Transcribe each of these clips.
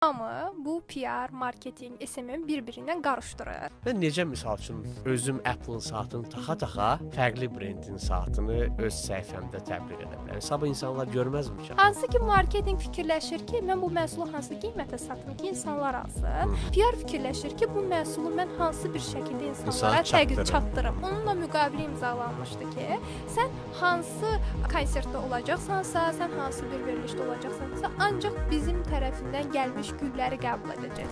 Hamı bu PR, marketinq, SMM bir-birinə qarışdırır. Mən necə məsəl üçün özüm Apple-ın saatını taxa-taxa fərqli brendin saatını öz səhifəmdə təbliğ edə bilərəm. Sabah insanlar görməzmi ki? Hansı ki marketinq fikirləşir ki, mən bu məhsulu hansı qiymətə satım ki, insanlar alsın. PR fikirləşir ki, bu məhsulu mən hansı bir şəkildə insanlara təqdim çatdırım. Onunla müqavilə imzalanmışdı ki, sən hansı konsertdə olacaqsansa, sən hansı bir verilişdə olacaqsansa, ancaq bizim tərəfindən gəlmiş verilmiş gülləri qəbul edəcək.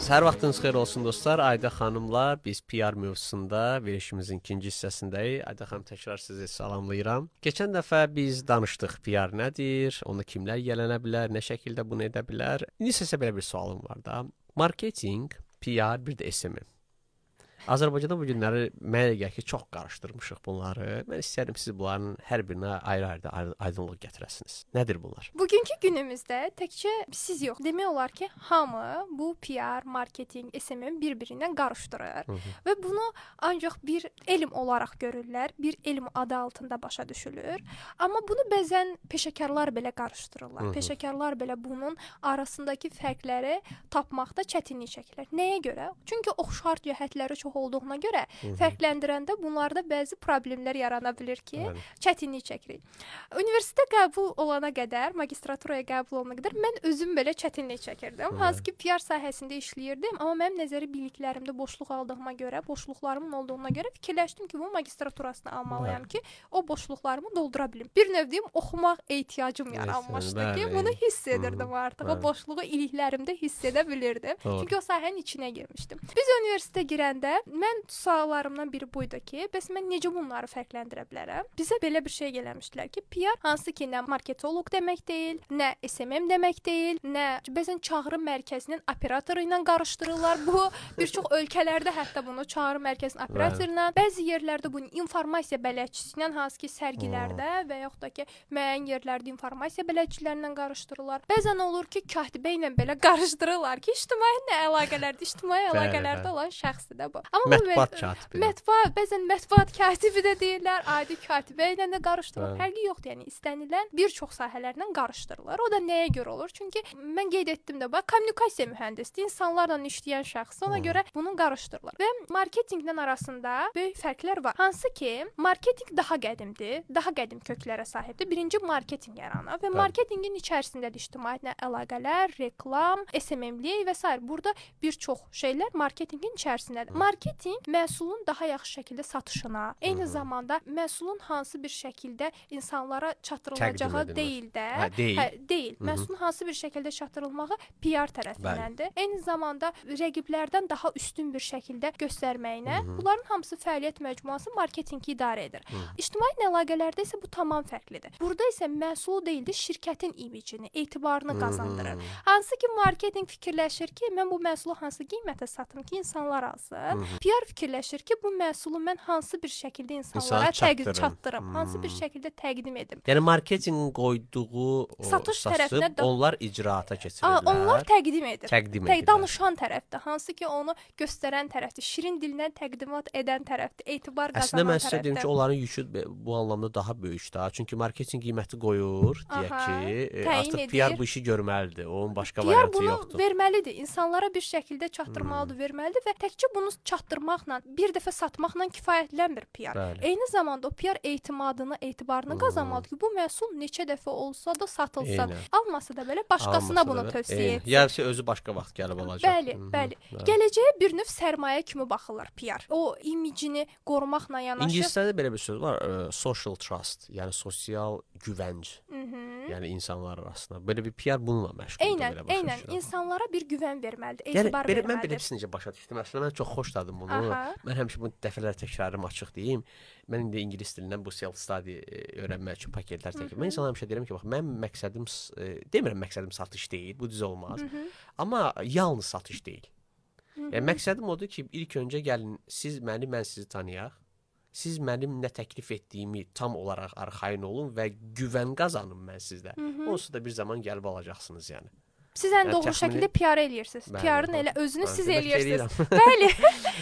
Səhər vaxtınız xeyir olsun dostlar. Ayda xanımla biz PR mövzusunda verilişimizin ikinci hissəsindəyik. Ayda xanım təkrar sizi salamlayıram. Keçən dəfə biz danışdıq PR nədir, onu kimlər yələnə bilər, nə şəkildə bunu edə bilər. İndi isə belə bir sualım var da. Marketinq, PR bir də SMM. Azərbaycanda bu günləri mənə gəlir ki, çox qarışdırmışıq bunları. Mən istərdim siz bunların hər birinə ayrı-ayrı aydınlıq gətirəsiniz. Nədir bunlar? Bugünkü günümüzdə təkcə siz yox, demək olar ki, hamı bu PR, marketinq, SMM bir-birinə qarışdırır Hı -hı. və bunu ancaq bir elm olaraq görürlər, bir elm adı altında başa düşülür. Amma bunu bəzən peşəkarlar belə qarışdırırlar. Hı -hı. Peşəkarlar belə bunun arasındakı fərqləri tapmaqda çətinlik çəkirlər. Nəyə görə? Çünki oxşar cəhətləri çox çox olduğuna görə Hı -hı. fərqləndirəndə bunlarda bəzi problemlər yarana bilir ki, Bəli. çətinlik çəkirik. Universitetə qəbul olana qədər, magistraturaya qəbul olana qədər mən özüm belə çətinlik çəkirdim. Hansı ki, PR sahəsində işləyirdim, amma mənim nəzəri biliklərimdə boşluq aldığıma görə, boşluqlarımın olduğuna görə fikirləşdim ki, bu magistraturasını almalıyam Bəli. ki, o boşluqlarımı doldura bilim. Bir növ deyim, oxumaq ehtiyacım yaranmışdı ki, bunu hiss edirdim artıq. Bəli. O boşluğu iliklərimdə hiss edə bilirdim. Doğru. Çünki o sahənin içinə girmişdim. Biz universitetə girəndə mən suallarımdan biri bu idi ki, bəs mən necə bunları fərqləndirə bilərəm? Bizə belə bir şey eləmişdilər ki, PR hansı ki, nə marketoloq demək deyil, nə SMM demək deyil, nə bəzən çağrı mərkəzinin operatoru ilə qarışdırırlar. Bu bir çox ölkələrdə hətta bunu çağrı mərkəzinin operatoru ilə, bəzi yerlərdə bunu informasiya bələdçisi ilə, hansı ki, sərgilərdə və yaxud da ki, müəyyən yerlərdə informasiya bələdçilərindən qarışdırırlar. Bəzən olur ki, katibə ilə belə qarışdırırlar ki, ictimai nə əlaqələrdir, ictimai əlaqələrdə olan şəxsdir də bu. Amma mətbuat katibi. Mətbuat, bəzən mətbuat katibi də deyirlər, adi katibə ilə də qarışdırılır. Fərqi yoxdur, yəni istənilən bir çox sahələrlə qarışdırılır. O da nəyə görə olur? Çünki mən qeyd etdim də, bax, kommunikasiya mühəndisliyi insanlarla işləyən şəxs, ona Hı. görə bunun qarışdırılır. Və marketinqlə arasında böyük fərqlər var. Hansı ki, marketinq daha qədimdir, daha qədim köklərə sahibdir. Birinci marketinq yaranır və marketinqin içərisində də ictimaiyyətlə əlaqələr, reklam, SMM-lik və s. burada bir çox şeylər marketinqin içərisindədir. Marketing Marketinq məhsulun daha yaxşı şəkildə satışına, eyni zamanda məhsulun hansı bir şəkildə insanlara çatdırılacağı deyil də, hə, deyil. Hə, deyil. Məhsulun hansı bir şəkildə çatdırılmağı PR tərəfindəndir. Eyni zamanda rəqiblərdən daha üstün bir şəkildə göstərməyinə, bunların hamısı fəaliyyət məcmuası marketinqi idarə edir. İctimai əlaqələrdə isə bu tamam fərqlidir. Burada isə məhsul deyildi, şirkətin imicini, etibarını qazandırır. Hansı ki marketinq fikirləşir ki, mən bu məhsulu hansı qiymətə satım ki, insanlar alsın. PR fikirləşir ki, bu məhsulu mən hansı bir şəkildə insanlara təqdim çatdırım, hmm. hansı bir hmm. şəkildə təqdim edim. Yəni marketinqin qoyduğu satış tərəfinə onlar icraata keçirirlər. Onlar təqdim edir. Təqdim edir. Danışan tərəfdə, hansı ki, onu göstərən tərəfdə, şirin dillə təqdimat edən tərəfdə, etibar qazanan tərəfdə. Əslində mən sizə deyim ki, onların yükü bu anlamda daha böyükdür. Da. Çünki marketinq qiyməti qoyur, deyək ki, Aha, e, artıq edir. PR bu işi görməlidir. Onun başqa variantı yoxdur. PR bunu verməlidir. İnsanlara bir şəkildə çatdırmalıdır, hmm. verməlidir və təkcə bunu çatdırmalıdır çatdırmaqla, bir dəfə satmaqla kifayətlənmir PR. Bəli. Eyni zamanda o PR etimadını, etibarını hmm. qazanmalıdır ki, bu məhsul neçə dəfə olsa da satılsa, Eyni. almasa da belə başqasına almasa bunu tövsiyə etsin. Yəni özü başqa vaxt gəlib alacaq. Bəli, bəli. bəli. Gələcəyə bir növ sərmayə kimi baxırlar PR. O imicini qorumaqla yanaşı. İngiliscədə belə bir söz var, e, social trust, yəni sosial güvənc. Mhm. Yəni insanlar arasında. Belə bir PR bununla məşğuldur eynən, belə başa Eynən, eynən insanlara bir güvən verməlidir, etibar yəni, belə, verməlidir. Mən belə sizcə başa düşdüm. Əslində mən çox xoşladım bunu. Aha. Mən həmişə bunu dəfələrlə təkrarım açıq deyim. Mən indi ingilis dilindən bu self study e, öyrənmək üçün paketlər təklif. Mən insanlara həmişə deyirəm ki, bax, mən məqsədim e, demirəm məqsədim satış deyil, bu düz olmaz. Hı -hı. Amma yalnız satış deyil. Hı yəni -hı. Yəni məqsədim odur ki, ilk öncə gəlin siz məni, mən sizi tanıyaq siz mənim nə təklif etdiyimi tam olaraq arxayın olun və güvən qazanım mən sizdə. Onsuz da bir zaman gəlib alacaqsınız yəni. Siz ən yəni, doğru təxmini... şəkildə PR eləyirsiniz. PR-ın elə özünü bəli, siz eləyirsiniz. Bəli.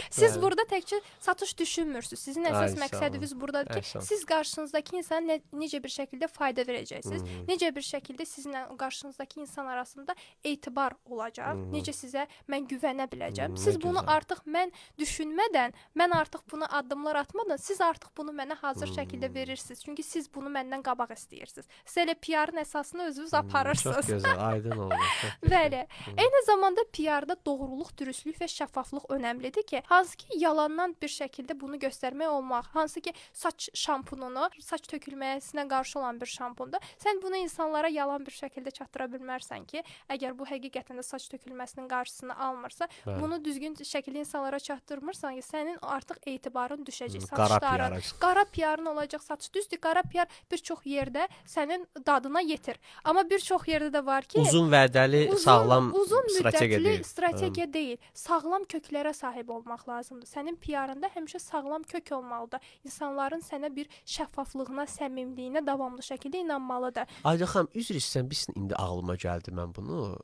siz bəli. burada təkcə satış düşünmürsüz. Sizin əsas Ay, məqsədiniz burdadır ki, Ay, siz qarşınızdakı insana ne, necə bir şəkildə fayda verəcəksiniz. Hmm. Necə bir şəkildə sizinlə qarşınızdakı insan arasında etibar olacaq. Hmm. Necə sizə mən güvənə biləcəm. Hmm, siz bunu gözəl. artıq mən düşünmədən, mən artıq buna addımlar atmadan siz artıq bunu mənə hazır hmm. şəkildə verirsiniz. Çünki siz bunu məndən qabaq istəyirsiniz. Siz elə PR-ın əsasını özünüz hmm, aparırsınız. Hmm, çox gözəl, aydın oldu. Bəli. Eyni zamanda PR-da doğruluq, dürüstlük və şəffaflıq önəmlidir ki, hansı ki yalandan bir şəkildə bunu göstərmək olmaq, hansı ki saç şampununu, saç tökülməsinə qarşı olan bir şampundur. Sən bunu insanlara yalan bir şəkildə çatdıra bilmərsən ki, əgər bu həqiqətən də saç tökülməsinin qarşısını almırsa, Bəli. bunu düzgün şəkildə insanlara çatdırmırsan ki, sənin artıq etibarın düşəcək. Saçların qara PR-ın olacaq saç. Düzdür, qara PR bir çox yerdə sənin dadına yetir. Amma bir çox yerdə də var ki, uzun vədəli mərhələli uzun, sağlam uzun strategiya deyil. strategiya Hı. deyil. Sağlam köklərə sahib olmaq lazımdır. Sənin PR-ında həmişə sağlam kök olmalıdır. İnsanların sənə bir şəffaflığına, səmimiliyinə davamlı şəkildə inanmalıdır. Ayda xanım, üzr istəyirəm, biz indi ağlıma gəldi mən bunu.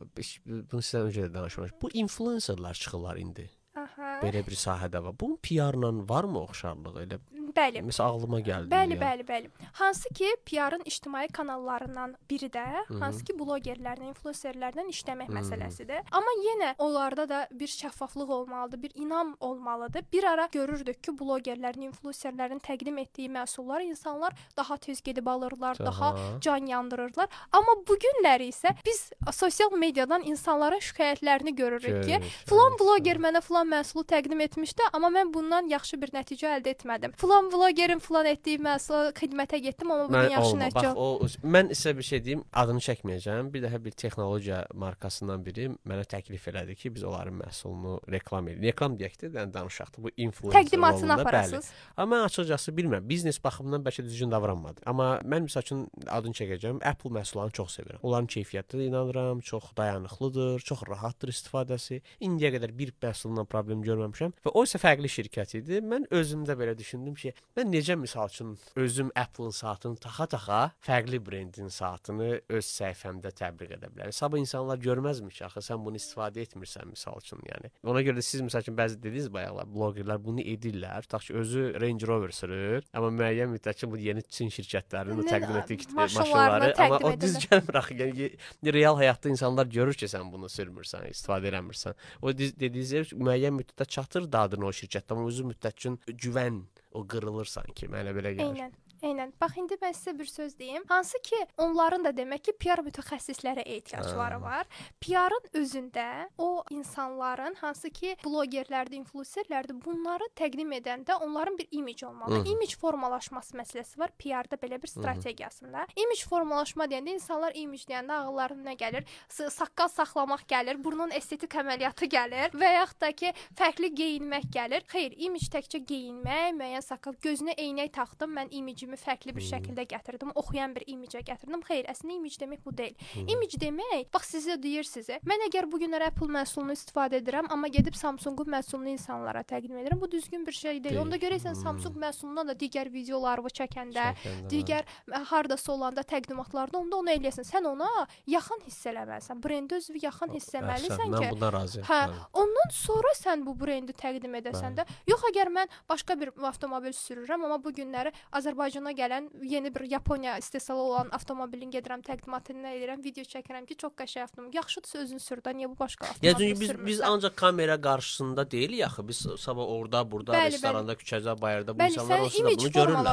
Bunu sizə öncə də danışmışam. Bu influencerlar çıxırlar indi. Aha. Belə bir sahədə var. Bunun PR-la varmı oxşarlığı? Elə Bəli. Mis ağlıma gəldi. Bəli, ya. bəli, bəli. Hansı ki, PR-ın ictimai kanallarından biri də, Hı -hı. hansı ki, bloqerlərlə, influencerlərlə işləmək Hı -hı. məsələsidir. Amma yenə onlarda da bir şəffaflıq olmalıdır, bir inam olmalıdır. Bir ara görürdük ki, bloqerlərin, influencerlərin təqdim etdiyi məhsullar insanlar daha tez gedib alırlar, Aha. daha can yandırırlar. Amma bu günləri isə biz sosial mediadan insanların şikayətlərini görürük ki, filan bloqer mənə filan məhsulu təqdim etmişdi, amma mən bundan yaxşı bir nəticə əldə etmədim. Filan Tam vlogerin falan etdiyi məsələ xidmətə getdim, amma bunun yaxşı nəticə. Bax, o mən isə bir şey deyim, adını çəkməyəcəm. Bir dəfə bir texnologiya markasından biri mənə təklif elədi ki, biz onların məhsulunu reklam edək. Reklam deyək də, yəni danışaq da bu influencer. Təqdimatını aparasınız. Bəli. Amma açıqcası bilmirəm, biznes baxımından bəlkə düzgün davranmadı. Amma mən məsələn adını çəkəcəm. Apple məhsullarını çox sevirəm. Onların keyfiyyətinə inanıram, çox dayanıqlıdır, çox rahatdır istifadəsi. İndiyə qədər bir məhsuldan problem görməmişəm və o isə fərqli şirkət idi. Mən özümdə belə düşündüm ki, mən necə misal üçün özüm Apple saatını taxa-taxa fərqli brendin saatını öz səhifəmdə təbliğ edə bilərəm. Sabah insanlar görməzmiş axı sən bunu istifadə etmirsən misal üçün, yəni. Ona görə də siz misal üçün bəzi dediniz bayaqlar bloqerlər bunu edirlər. Tutaq ki, özü Range Rover sürür, amma müəyyən müddət ki, bu yeni Çin şirkətlərinin təqdim etdiyi maşınları, amma o düz gəlmir axı. Yəni real həyatda insanlar görür ki, sən bunu sürmürsən, istifadə eləmirsən. O dediyiniz yer müəyyən müddətdə çatır dadını o şirkətdən, amma uzun müddət üçün güvən O kırılır sanki. Mele bile gelir. Aynen. Eynən. Bax indi mən sizə bir söz deyim. Hansı ki, onların da demək ki, PR mütəxəssislərə ehtiyacları hə. var. PR-ın özündə o insanların hansı ki, bloqerlərdir, influencerlərdir, bunları təqdim edəndə onların bir imic olmalı. İmic formalaşması məsələsi var PR-da belə bir strategiyasında. İmic formalaşma deyəndə insanlar imic deyəndə ağıllarına nə gəlir? Saqqal saxlamaq gəlir, burnun estetik əməliyyatı gəlir və yaxud da ki, fərqli geyinmək gəlir. Xeyr, imic təkcə geyinmək, müəyyən saqqal, gözünə eynək taxdım, mən imicimi özümü fərqli bir şəkildə gətirdim, oxuyan bir imicə gətirdim. Xeyr, əslində imic demək bu deyil. İmic demək, bax sizə deyirsiz, mən əgər bu gün Apple məhsulunu istifadə edirəm, amma gedib Samsung-un məhsulunu insanlara təqdim edirəm, bu düzgün bir şey deyil. Onda görəsən Samsung məhsulundan da digər videolarını çəkəndə, çəkəndə digər hə. hardasa olanda təqdimatlarda onda onu eləyəsən. Sən ona yaxın hiss eləməlisən. Brendi özünü yaxın hiss etməlisən ki, mən buna razıyam. Hə, ondan sonra sən bu brendi təqdim edəsən də, yox əgər mən başqa bir avtomobil sürürəm, amma bu günləri Azərbaycan meydana gələn yeni bir Yaponiya istehsalı olan avtomobilin gedirəm təqdimatını edirəm, video çəkirəm ki, çox qəşəng avtomobil. Yaxşıdır özün sür də, niyə bu başqa avtomobil? Ya çünki biz sürmürsən? biz ancaq kamera qarşısında deyilik axı. Biz sabah orada, burada, bəli, restoranda, bəli. küçədə, bayırda bu bəli, insanlar olsa da bunu görürlər.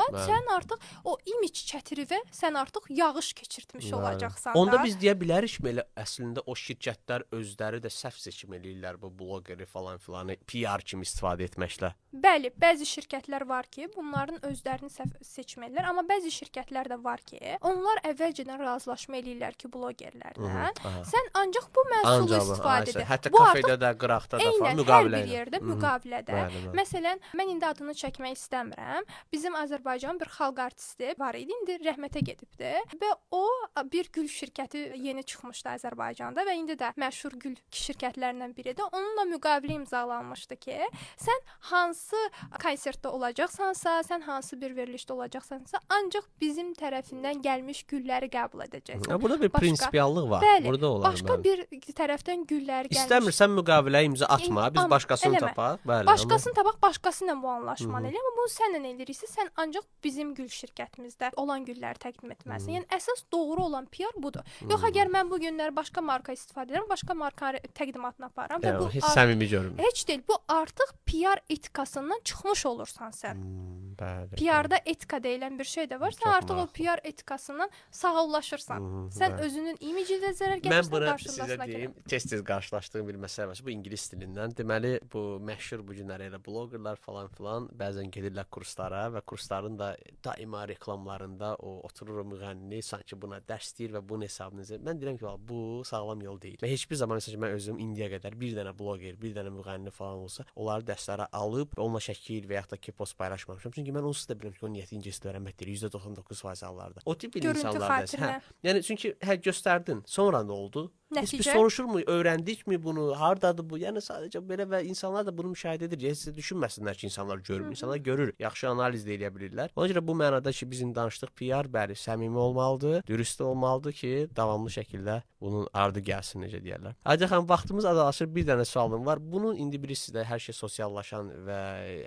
Var. Bəli. Sən artıq o imic çətirivə sən artıq yağış keçirtmiş bəli. olacaqsan. Onda da. biz deyə bilərikmi elə əslində o şirkətlər özləri də səhv seçim eləyirlər bu bloqeri falan filanı PR kimi istifadə etməklə. Bəli, bəzi şirkətlər var ki, bunların özlərini səhv seçməlidirlər. Amma bəzi şirkətlər də var ki, onlar əvvəlcədən razılaşma eləyirlər ki, bloqerlərlə sən ancaq bu məhsulu ancaq, istifadə et. Hətta bu kafedə də, qıraqda da falan müqavilə. Hər bir yerdə müqavilədə. Bəli, bəli. Məsələn, mən indi adını çəkmək istəmirəm. Bizim Azərbaycan bir xalq artisti var idi, indi rəhmətə gedibdi və o bir gül şirkəti yeni çıxmışdı Azərbaycanda və indi də məşhur gül şirkətlərindən biridir. Onunla müqavilə imzalanmışdı ki, sən hansı konsertdə olacaqsansa, sən hansı bir verilişdə verilişdə olacaqsansa, ancaq bizim tərəfindən gəlmiş gülləri qəbul edəcəksən. Ya, burada bir başqa, prinsipiallıq var. Bəli, burada olan. Başqa mən. bir tərəfdən güllər gəlmiş. İstəmirsən müqaviləyə imza atma, biz Am başqasını eləmə. tapaq. Bəli. Başqasını tapaq, başqası ilə bu anlaşmanı elə, amma bunu sənlə eləyirsə, sən ancaq bizim gül şirkətimizdə olan gülləri təqdim etməlisən. Yəni əsas doğru olan PR budur. Yox, əgər mən bu günlər başqa marka istifadə edirəm, başqa marka təqdimatını aparıram və bu heç səmimi görünmür. Heç deyil. Bu artıq PR etikasından çıxmış olursan sən. Hmm. Bəli. PR-da etika deyilən bir şey də var. Sən artıq o PR etikasından sağollaşırsan. Hı, Sən bəli. özünün imicinə zərər gətirsən qarşındakına. Mən bunu sizə deyim, tez-tez qarşılaşdığım bir məsələ var. Bu ingilis dilindən. Deməli, bu məşhur bu günlər elə bloqerlər falan filan bəzən gedirlər kurslara və kursların da daima reklamlarında o oturur o müğənni sanki buna dərs deyir və bunun hesabınızı. Mən deyirəm ki, bu sağlam yol deyil. Və heç bir zaman məsələn mən özüm indiyə qədər bir dənə bloqer, bir dənə müğənni falan olsa, onları dərslərə alıb onunla şəkil və yaxud da ki post paylaşmamışam. Çünki Çünki mən onsuz da bilirəm ki, o niyyəti ingiliscə öyrənmək deyil, 99% hallarda. O tip insanlar da. Hə. Yəni çünki hə göstərdin, sonra nə oldu? Nəticə? Heç bir soruşurmu, öyrəndik mi bunu, hardadır bu? Yəni sadəcə belə və insanlar da bunu müşahidə edir. Yəni siz düşünməsinlər ki, insanlar görür, Hı -hı. insanlar görür, yaxşı analiz də edə bilirlər. Ona görə bu mənada ki, bizim danışdıq PR bəri səmimi olmalıdır, dürüst olmalıdır ki, davamlı şəkildə bunun ardı gəlsin necə deyirlər. Aydın xan vaxtımız azalaşır. Bir dənə sualım var. Bunun indi birisi də hər şey sosiallaşan və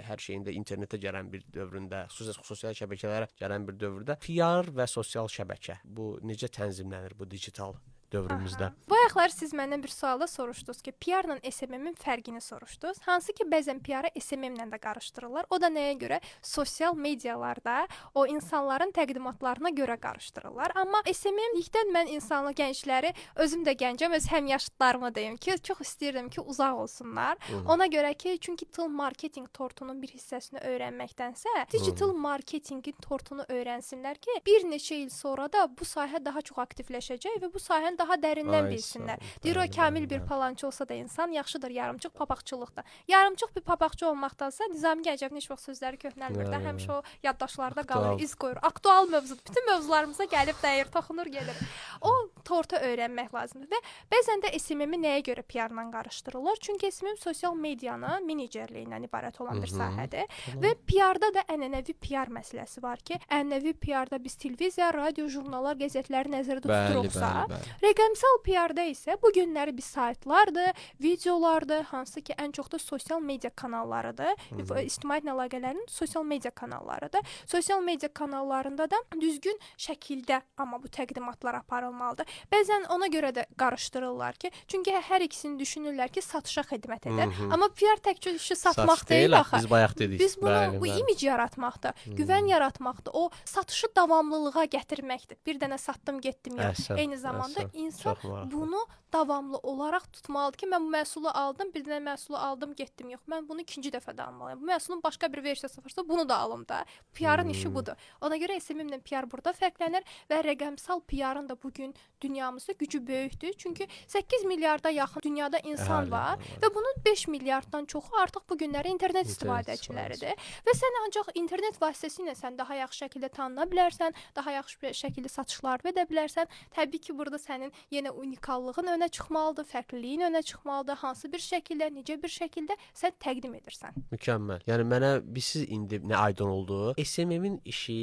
hər şeyin də internetə gələn bir dövründə, xüsusən sosial şəbəkələrə gələn bir dövrdə PR və sosial şəbəkə bu necə tənzimlənir bu digital dövrümüzdə. Aha. Bu ayaqlar siz məndən bir sualla soruşdunuz ki, PR-la SMM-in fərqini soruşdunuz. Hansı ki, bəzən PR-ı SMM-lə də qarışdırırlar. O da nəyə görə? Sosial medialarda o insanların təqdimatlarına görə qarışdırırlar. Amma SMM-likdən mən insanlı gəncləri, özüm də gəncəm, öz həmyaşıdlarımı deyim ki, çox istəyirdim ki, uzaq olsunlar. Hı. Ona görə ki, çünki digital marketinq tortunun bir hissəsini öyrənməkdənsə, digital marketinqin tortunu öyrənsinlər ki, bir neçə il sonra da bu sahə daha çox aktivləşəcək və bu sahənin bilsinlər, daha dərindən Ay, bilsinlər. Deyir o kamil bir palançı olsa da insan yaxşıdır yarımçıq papaqçılıqda. Yarımçıq bir papaqçı olmaqdansa Nizami Gəncəvin heç vaxt sözləri köhnəlmir də, həmişə o yaddaşlarda qalır, iz qoyur. Aktual mövzudur. Bütün mövzularımıza gəlib dəyir, toxunur, gedir. O torta öyrənmək lazımdır və bəzən də SMM-i nəyə görə PR-la qarışdırırlar? Çünki SMM sosial medianı menecerliyindən ibarət olan bir sahədir Hı -hı. və PR-da da ənənəvi PR məsələsi var ki, ənənəvi PR-da biz televiziya, radio, jurnallar, qəzetləri nəzərdə tuturuqsa, bəli, bəli, bəli. rəqəmsal PR-da isə bu günləri biz saytlardır, videolardır, hansı ki, ən çox da sosial media kanallarıdır, Hı -hı. ictimai əlaqələrinin sosial media kanallarıdır. Sosial media kanallarında da düzgün şəkildə amma bu təqdimatlar aparılmalıdır. Bəzən ona görə də qarışdırırlar ki, çünki hər ikisini düşünürlər ki, satışa xidmət edər. Hı -hı. Amma PR təkcə işi satmaq Satış deyil axı. Biz bayaq dedik. Biz bunu bəli, bu bəli. imic yaratmaqdır, Hı -hı. güvən yaratmaqdır, o satışı davamlılığa gətirməkdir. Bir dənə satdım, getdim yox. Əsəl, Eyni zamanda əsəl, insan bunu davamlı olaraq tutmalıdır ki, mən bu məhsulu aldım, bir dənə məhsulu aldım, getdim yox. Mən bunu ikinci dəfə də almalıyam. Bu məhsulun başqa bir versiyası varsa, bunu da alım da. PR-ın işi hmm. budur. Ona görə SMM-lə PR burada fərqlənir və rəqəmsal PR-ın da bu gün dünyamızda gücü böyükdür. Çünki 8 milyarda yaxın dünyada insan Əli, var əli. və bunun 5 milyarddan çoxu artıq bu günləri internet istifadəçiləridir. Və sən ancaq internet vasitəsilə sən daha yaxşı şəkildə tanına bilərsən, daha yaxşı şəkildə satışlar edə bilərsən. Təbii ki, burada sənin yenə unikallığın önə çıxmalıdır, fərqliliyin önə çıxmalıdır. Hansı bir şəkildə, necə bir şəkildə sən təqdim edirsən. Mükəmməl. Yəni mənə bilsiz indi nə aydın oldu? SMM-in işi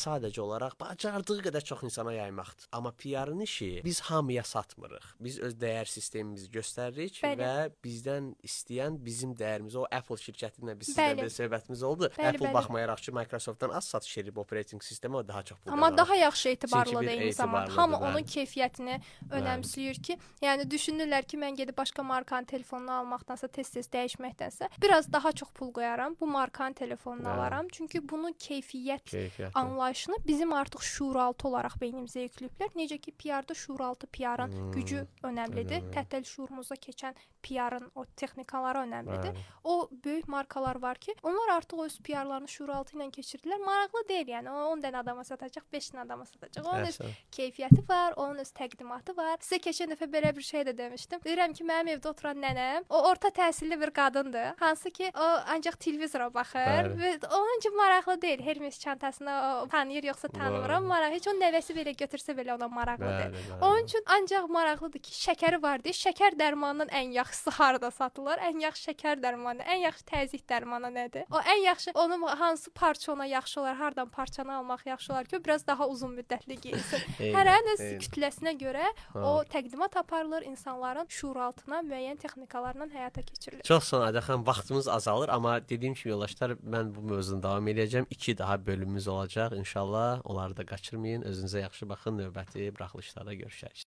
sadəcə olaraq bacardığı qədər çox insana yaymaqdır. Amma PR-ın ki, biz hamıya satmırıq. Biz öz dəyər sistemimizi göstəririk Bəli. və bizdən istəyən bizim dəyərimizi o Apple şirkəti ilə biz sizlə bir söhbətimiz oldu. Bəli, Apple bəli. baxmayaraq ki, Microsoftdan az satış edib operating sistemi o daha çox pul Amma daha yaxşı etibarlıdır eyni zamanda. Hamı bəli. onun keyfiyyətini önəmsəyir ki, yəni düşünürlər ki, mən gedib başqa markanın telefonunu almaqdansa, tez-tez dəyişməkdənsə, biraz daha çox pul qoyaram, bu markanın telefonunu bəli. alaram. Çünki bunun keyfiyyət Keyfiyyəti. anlayışını bizim artıq şuuraltı olaraq beynimizə yüklüblər. Necə ki, PR PR-da şuuraltı PR-ın hmm, gücü önəmlidir. Tətəl şuurumuza keçən PR-ın o texnikaları önəmlidir. Bəli. O böyük markalar var ki, onlar artıq öz PR-larını şuuraltı ilə keçirdilər. Maraqlı deyil, yəni 10 dənə adama satacaq, 5 dənə adama satacaq. Onun Əsəl. öz keyfiyyəti var, onun öz təqdimatı var. Sizə keçən dəfə belə bir şey də demişdim. Deyirəm ki, mənim evdə oturan nənəm, o orta təhsilli bir qadındır, hansı ki, o ancaq televizora baxır Bəli. və onun üçün maraqlı deyil. Hermes çantasını tanıyır yoxsa tanımıram. Maraq heç onun nəvəsi belə götürsə belə ona maraqlı deyil bəli, bəli. Onun üçün ancaq maraqlıdır ki, şəkəri var deyə şəkər dərmanının ən yaxşısı harda satılır? Ən yaxşı şəkər dərmanı, ən yaxşı təzyiq dərmanı nədir? O ən yaxşı onun hansı parça ona yaxşı olar? Hardan parçanı almaq yaxşı olar ki, biraz daha uzun müddətli geyinsin. Hərənin öz kütləsinə görə ha. Hə. o təqdimat aparılır, insanların şuuraltına müəyyən texnikalarla həyata keçirilir. Çox sağ ol Ədəxan, vaxtımız azalır, amma dediyim kimi yoldaşlar, mən bu mövzunu davam edəcəm. 2 daha bölümümüz olacaq inşallah. Onları da qaçırmayın. Özünüzə yaxşı baxın. Növbəti buraxılışda aşağıda görüşürüz.